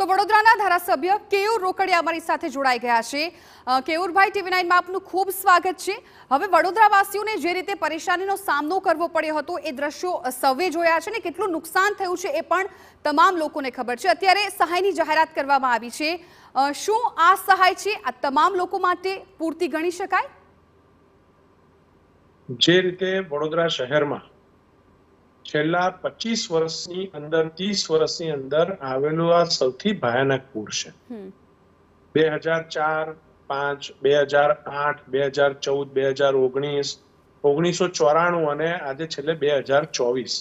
તો વડોદરાના ધારાસભ્ય કેયુર રોકડિયા અમારી સાથે જોડાઈ ગયા છે કેયુરભાઈ ટીવી નાઇનમાં આપનું ખૂબ સ્વાગત છે હવે વડોદરાવાસીઓને જે રીતે પરેશાનીનો સામનો કરવો પડ્યો હતો એ દ્રશ્યો સૌએ જોયા છે ને કેટલું નુકસાન થયું છે એ પણ તમામ લોકોને ખબર છે અત્યારે સહાયની જાહેરાત કરવામાં આવી છે શું આ સહાય છે આ તમામ લોકો માટે પૂરતી ગણી શકાય જે રીતે વડોદરા શહેરમાં છેલ્લા પચીસ વર્ષની અંદર ત્રીસ વર્ષની અંદર આવેલું આ સૌથી ભયાનક પૂર છે બે હજાર ચાર પાંચ બે હજાર આઠ બે હજાર ચૌદ બે હજાર ઓગણીસ ઓગણીસો ચોરાણું અને આજે છેલ્લે બે હજાર ચોવીસ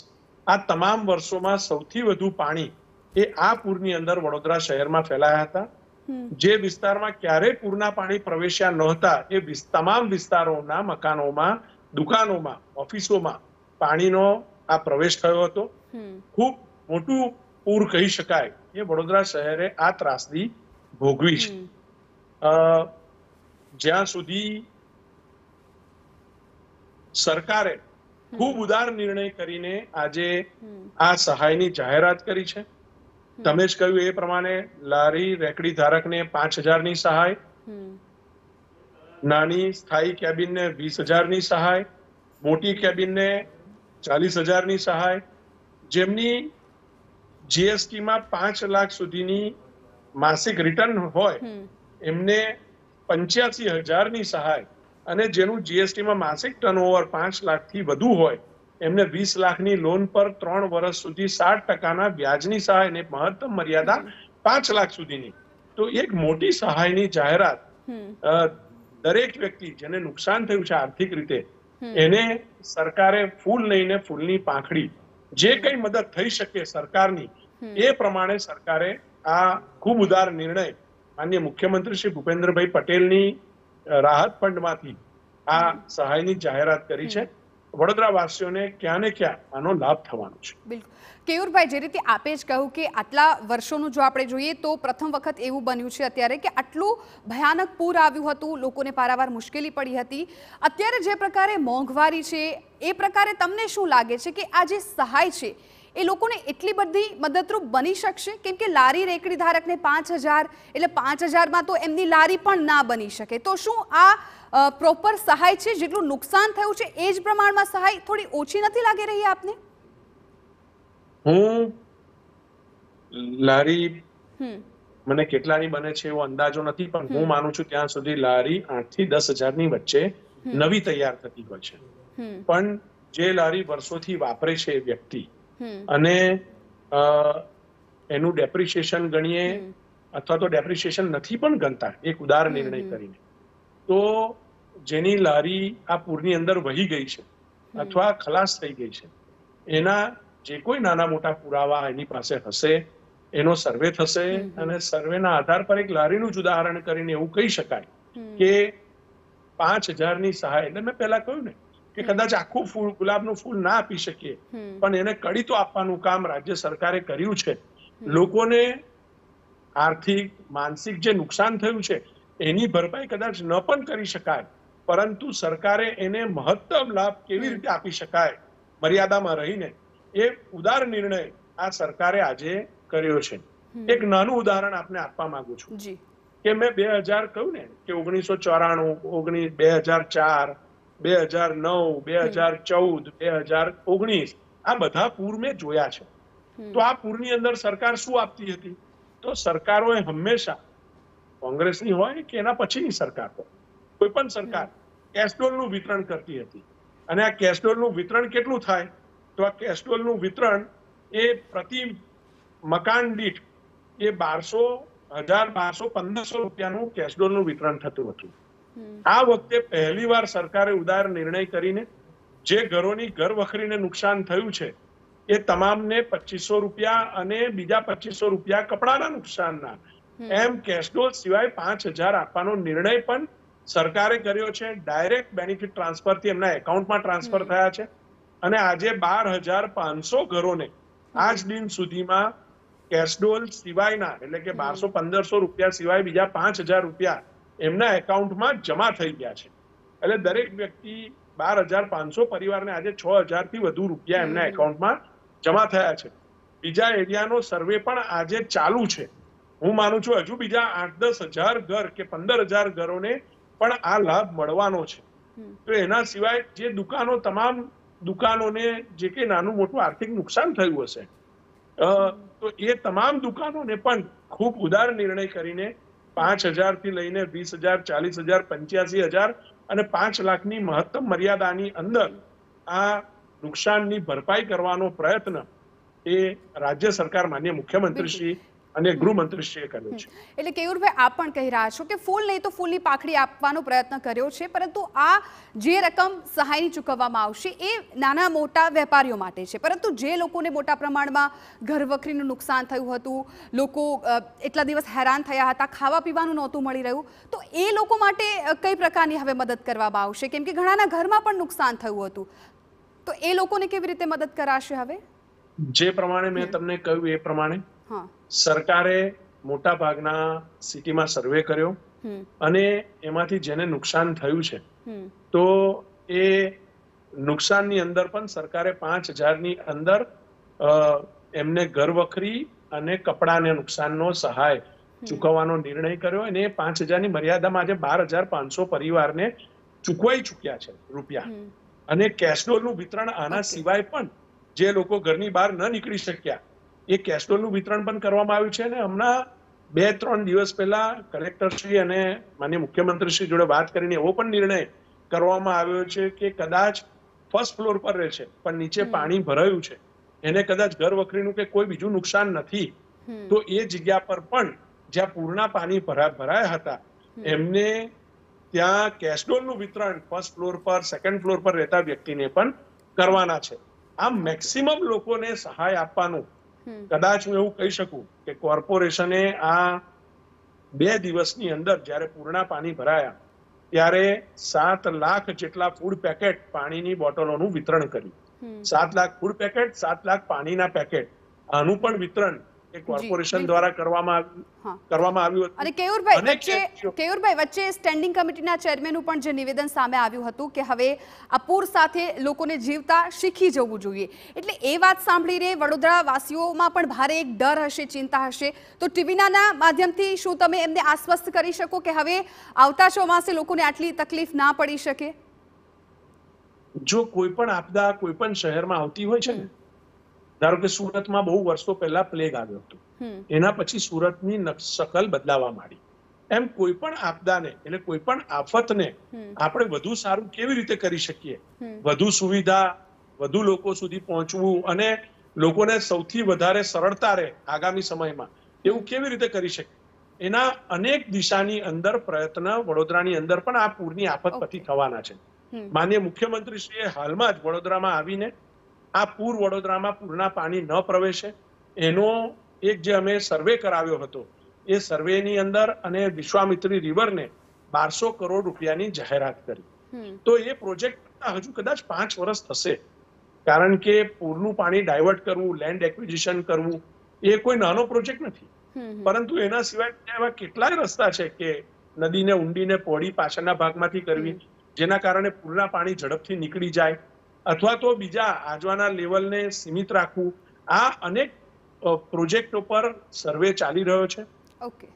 આ તમામ વર્ષોમાં સૌથી વધુ પાણી એ આ પૂરની અંદર વડોદરા શહેરમાં ફેલાયા હતા જે વિસ્તારમાં ક્યારેય પૂરના પાણી પ્રવેશ્યા નહોતા એ તમામ વિસ્તારોના મકાનોમાં દુકાનોમાં ઓફિસોમાં પાણીનો આ પ્રવેશ થયો હતો ખૂબ મોટું પૂર કહી શકાય એ વડોદરા શહેરે આ ત્રાસદી ભોગવી છે જ્યાં સુધી સરકારે ખૂબ ઉદાર નિર્ણય કરીને આજે આ સહાયની જાહેરાત કરી છે તમે જ કહ્યું એ પ્રમાણે લારી રેકડી ધારકને પાંચ હજારની સહાય નાની સ્થાયી કેબિનને વીસ હજારની સહાય મોટી કેબિનને ચાલીસ હજારની સહાય જેમની જીએસટીમાં પાંચ લાખ સુધીની માસિક રિટર્ન હોય એમને પંચ્યાસી હજારની સહાય અને જેનું જીએસટીમાં માસિક ટર્નઓવર પાંચ લાખથી વધુ હોય એમને વીસ લાખની લોન પર ત્રણ વર્ષ સુધી સાત ટકાના વ્યાજની સહાય અને મહત્તમ મર્યાદા પાંચ લાખ સુધીની તો એક મોટી સહાયની જાહેરાત દરેક વ્યક્તિ જેને નુકસાન થયું છે આર્થિક રીતે એને સરકારે ફૂલ લઈને ફૂલની પાંખડી જે કઈ મદદ થઈ શકે સરકારની એ પ્રમાણે સરકારે આ ખૂબ ઉદાર નિર્ણય માન્ય મુખ્યમંત્રી શ્રી ભૂપેન્દ્રભાઈ પટેલની રાહત ફંડમાંથી આ સહાયની જાહેરાત કરી છે વડોદરા વાસીઓને ક્યાં ને ક્યાં આનો લાભ થવાનો છે બિલકુલ કેયુરભાઈ જે રીતે આપે જ કહ્યું કે આટલા વર્ષોનું જો આપણે જોઈએ તો પ્રથમ વખત એવું બન્યું છે અત્યારે કે આટલું ભયાનક પૂર આવ્યું હતું લોકોને પારાવાર મુશ્કેલી પડી હતી અત્યારે જે પ્રકારે મોંઘવારી છે એ પ્રકારે તમને શું લાગે છે કે આ જે સહાય છે એ લોકોને એટલી બધી મદદરૂપ બની શકશે કેમ કે લારી રેકડી ધારકને પાંચ હજાર એટલે પાંચ હજારમાં તો એમની લારી પણ ના બની શકે તો શું આ પ્રોપર સહાય છે જેટલું નુકસાન થયું છે એ જ પ્રમાણમાં સહાય થોડી ઓછી નથી લાગી રહી આપને હું લારી મને કેટલાની બને છે એવો અંદાજો નથી પણ હું માનું છું ત્યાં સુધી લારી આઠ થી દસ હજારની વચ્ચે નવી તૈયાર થતી હોય છે પણ જે લારી વર્ષોથી વાપરે છે એ વ્યક્તિ અને એનું ડેપ્રિશિએશન ગણીએ અથવા તો ડેપ્રિશિએશન નથી પણ ગણતા એક ઉદાર નિર્ણય કરીને તો જેની લારી આ પૂરની અંદર વહી ગઈ છે અથવા ખલાસ થઈ ગઈ છે એના જે કોઈ નાના મોટા પુરાવા એની પાસે હશે એનો સર્વે થશે અને સર્વેના આધાર પર એક લારીનું જ ઉદાહરણ કરીને એવું કહી શકાય કે પાંચ હજારની સહાય એટલે મેં પહેલા કહ્યું ને કે કદાચ આખું ફૂલ ગુલાબનું ફૂલ ના આપી શકીએ પણ એને કડી તો આપવાનું કામ રાજ્ય સરકારે કર્યું છે લોકોને આર્થિક માનસિક જે નુકસાન થયું છે એની ભરપાઈ કદાચ ન પણ કરી શકાય પરંતુ સરકારે એને મહત્તમ લાભ કેવી રીતે આપી શકાય મર્યાદામાં રહીને એ ઉદાર નિર્ણય આ સરકારે આજે કર્યો છે એક નાનું ઉદાહરણ આપને આપવા માંગુ છું કે મેં બે હજાર કહ્યું ને કે ઓગણીસો ચોરાણું ઓગણીસ બે હજાર ચાર બે હજાર નવ બે હજાર ચૌદ બે હજાર ઓગણીસ આ બધા પૂર મેં જોયા છે તો આ પૂરની અંદર સરકાર શું આપતી હતી તો સરકારોએ હંમેશા કોંગ્રેસની હોય કે એના પછીની સરકાર હોય કોઈ પણ સરકાર કેસ્ટોલનું વિતરણ કરતી હતી અને આ કેસ્ટોલનું વિતરણ કેટલું થાય તો આ કેસ્ટોલનું વિતરણ એ પ્રતિ મકાન દીઠ એ બારસો હજાર બારસો પંદરસો રૂપિયાનું કેસ્ટોલનું વિતરણ થતું હતું આ વખતે પહેલી વાર સરકારે ઉદાર નિર્ણય કરીને જે ઘરોની ઘર વખરીને નુકસાન થયું છે એ તમામને પચીસો રૂપિયા અને બીજા પચીસો રૂપિયા કપડાના નુકસાનના એમ કેશડોલ સિવાય પાંચ હજાર આપવાનો નિર્ણય પણ સરકારે કર્યો છે ડાયરેક્ટ બેનિફિટ ટ્રાન્સફરથી એમના એકાઉન્ટમાં ટ્રાન્સફર થયા છે અને આજે બાર હજાર પાંચસો ઘરોને આજ દિન સુધીમાં કેશડોલ સિવાયના એટલે કે બારસો પંદરસો રૂપિયા સિવાય બીજા પાંચ હજાર રૂપિયા એમના એકાઉન્ટમાં જમા થઈ ગયા છે એટલે દરેક વ્યક્તિ બાર હજાર પાંચસો પરિવારને આજે છ હજારથી વધુ રૂપિયા એમના એકાઉન્ટમાં જમા થયા છે બીજા એરિયાનો સર્વે પણ આજે ચાલુ છે હું માનું છું હજુ બીજા આઠ દસ હજાર ઘર કે પંદર હજાર ઘરોને પણ આ લાભ મળવાનો છે તો એના સિવાય જે દુકાનો તમામ દુકાનોને જે કે નાનું મોટું આર્થિક નુકસાન થયું હશે તો એ તમામ દુકાનોને પણ ખૂબ ઉદાર નિર્ણય કરીને પાંચ હજારથી લઈને વીસ હજાર ચાલીસ હજાર પંચ્યાસી હજાર અને પાંચ લાખની મહત્તમ મર્યાદાની અંદર આ નુકસાનની ભરપાઈ કરવાનો પ્રયત્ન એ રાજ્ય સરકાર માન્ય મુખ્યમંત્રી શ્રી અને ગૃહમંત્રીશ્રીએ કર્યો છે એટલે કેયુરભાઈ આપ પણ કહી રહ્યા છો કે ફૂલ નહીં તો ફૂલની પાખડી આપવાનો પ્રયત્ન કર્યો છે પરંતુ આ જે રકમ સહાયની ચૂકવવામાં આવશે એ નાના મોટા વેપારીઓ માટે છે પરંતુ જે લોકોને મોટા પ્રમાણમાં ઘરવખરીનું નુકસાન થયું હતું લોકો એટલા દિવસ હેરાન થયા હતા ખાવા પીવાનું નહોતું મળી રહ્યું તો એ લોકો માટે કઈ પ્રકારની હવે મદદ કરવામાં આવશે કેમ કે ઘણાના ઘરમાં પણ નુકસાન થયું હતું તો એ લોકોને કેવી રીતે મદદ કરાશે હવે જે પ્રમાણે મેં તમને કહ્યું એ પ્રમાણે સરકારે મોટા ભાગના સિટીમાં સર્વે કર્યો અને એમાંથી જેને નુકસાન થયું છે તો એ નુકસાનની અંદર પણ સરકારે પાંચ હજારની અંદર એમને ઘર વખરી અને કપડાને નુકસાનનો સહાય ચૂકવવાનો નિર્ણય કર્યો અને એ પાંચ હજારની મર્યાદામાં આજે બાર હજાર પાંચસો પરિવારને ચૂકવાઈ ચૂક્યા છે રૂપિયા અને કેશડોલનું વિતરણ આના સિવાય પણ જે લોકો ઘરની બહાર ન નીકળી શક્યા એ કેસ્ટોલનું વિતરણ પણ કરવામાં આવ્યું છે અને હમણાં બે ત્રણ દિવસ પહેલા કલેક્ટરશ્રી અને માન્ય મુખ્યમંત્રીશ્રી જોડે વાત કરીને એવો પણ નિર્ણય કરવામાં આવ્યો છે કે કદાચ ફર્સ્ટ ફ્લોર પર રહે છે પણ નીચે પાણી ભરાયું છે એને કદાચ ઘર વખરીનું કે કોઈ બીજું નુકસાન નથી તો એ જગ્યા પર પણ જ્યાં પૂરના પાણી ભરા ભરાયા હતા એમને ત્યાં કેસ્ટોલનું વિતરણ ફર્સ્ટ ફ્લોર પર સેકન્ડ ફ્લોર પર રહેતા વ્યક્તિને પણ કરવાના છે આમ મેક્સિમમ લોકોને સહાય આપવાનું કદાચ હું એવું કહી શકું કે કોર્પોરેશને આ બે દિવસની અંદર જ્યારે પૂરણા પાણી ભરાયા ત્યારે સાત લાખ જેટલા ફૂડ પેકેટ પાણીની બોટલોનું વિતરણ કર્યું સાત લાખ ફૂડ પેકેટ સાત લાખ પાણીના પેકેટ આનું પણ વિતરણ એ કોર્પોરેશન દ્વારા કરવામાં કરવામાં આવ્યું હતું અને કેયુરભાઈ વચ્ચે કેયુરભાઈ વચ્ચે સ્ટેન્ડિંગ કમિટીના ચેરમેનનું પણ જે નિવેદન સામે આવ્યું હતું કે હવે અપૂર સાથે લોકોને જીવતા શીખી જવું જોઈએ એટલે એ વાત સાંભળીને વડોદરા વાસીઓમાં પણ ભારે એક ડર હશે ચિંતા હશે તો ટીવીના માધ્યમથી શું તમે એમને આશ્વસ્ત કરી શકો કે હવે આવતા ચોમાસે લોકોને આટલી તકલીફ ના પડી શકે જો કોઈ પણ આપદા કોઈ પણ શહેરમાં આવતી હોય છે ને ધારો કે સુરતમાં બહુ વર્ષો પહેલા પ્લેગ આવ્યો હતો એના પછી સુરતની શકલ બદલાવા માંડી એમ કોઈ પણ આપદાને એટલે કોઈ પણ આફતને આપણે વધુ સારું કેવી રીતે કરી શકીએ વધુ સુવિધા વધુ લોકો સુધી પહોંચવું અને લોકોને સૌથી વધારે સરળતા રહે આગામી સમયમાં એવું કેવી રીતે કરી શકીએ એના અનેક દિશાની અંદર પ્રયત્ન વડોદરાની અંદર પણ આ પૂરની આફત પછી થવાના છે માન્ય મુખ્યમંત્રીશ્રીએ હાલમાં જ વડોદરામાં આવીને આ પૂર વડોદરામાં પૂરના પાણી ન પ્રવેશે એનો એક જે અમે સર્વે કરાવ્યો હતો એ સર્વેની અંદર અને વિશ્વામિત્રી રિવરને બારસો કરોડ રૂપિયાની જાહેરાત કરી તો એ પ્રોજેક્ટ હજુ કદાચ પાંચ વર્ષ થશે કારણ કે પૂરનું પાણી ડાયવર્ટ કરવું લેન્ડ એક્વિઝિશન કરવું એ કોઈ નાનો પ્રોજેક્ટ નથી પરંતુ એના સિવાય એવા કેટલાય રસ્તા છે કે નદીને ઊંડીને પોડી પાછળના ભાગમાંથી કરવી જેના કારણે પૂરના પાણી ઝડપથી નીકળી જાય અથવા તો બીજા આજવાના લેવલને સીમિત રાખવું આ અનેક પ્રોજેક્ટો પર સર્વે ચાલી રહ્યો છે ઓકે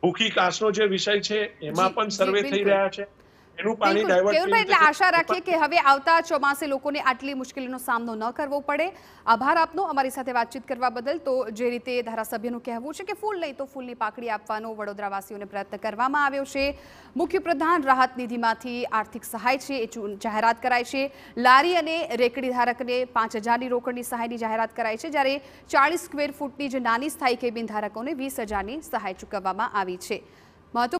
ભૂખી કાસનો જે વિષય છે એમાં પણ સર્વે થઈ રહ્યા છે આશા રાખીએ કે હવે આવતા ચોમાસે લોકોને આટલી મુશ્કેલીનો સામનો ન કરવો પડે આભાર આપનો અમારી સાથે વાતચીત કરવા બદલ તો જે રીતે ધારાસભ્યનું કહેવું છે કે ફૂલ નહીં તો ફૂલની પાકડી આપવાનો વડોદરાવાસીઓને પ્રયત્ન કરવામાં આવ્યો છે મુખ્ય પ્રધાન રાહત નિધિમાંથી આર્થિક સહાય છે એ જાહેરાત કરાય છે લારી અને રેકડી ધારકને પાંચ હજારની રોકડની સહાયની જાહેરાત કરાઈ છે જ્યારે ચાળીસ સ્ક્વેર ફૂટની જે નાની સ્થાયી કેબિન ધારકોને વીસ હજારની સહાય ચૂકવવામાં આવી છે